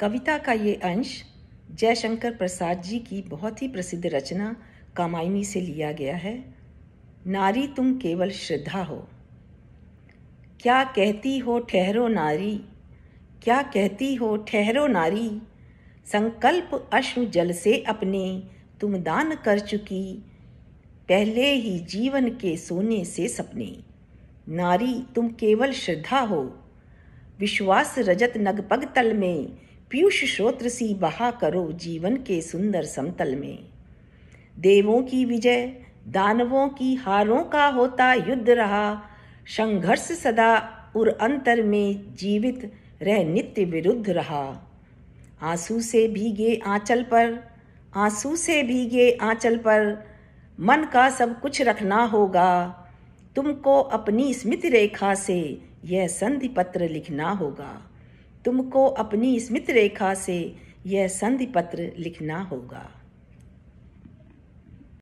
कविता का ये अंश जयशंकर प्रसाद जी की बहुत ही प्रसिद्ध रचना कामायनी से लिया गया है नारी तुम केवल श्रद्धा हो क्या कहती हो ठहरो नारी क्या कहती हो ठहरो नारी संकल्प अश्व जल से अपने तुम दान कर चुकी पहले ही जीवन के सोने से सपने नारी तुम केवल श्रद्धा हो विश्वास रजत नगपग तल में पीयूष श्रोत्र सी बहा करो जीवन के सुंदर समतल में देवों की विजय दानवों की हारों का होता युद्ध रहा संघर्ष सदा उर अंतर में जीवित रह नित्य विरुद्ध रहा आंसू से भीगे आंचल पर आंसू से भीगे आंचल पर मन का सब कुछ रखना होगा तुमको अपनी स्मृति रेखा से यह संधि पत्र लिखना होगा तुमको अपनी स्मित रेखा से यह संधि पत्र लिखना होगा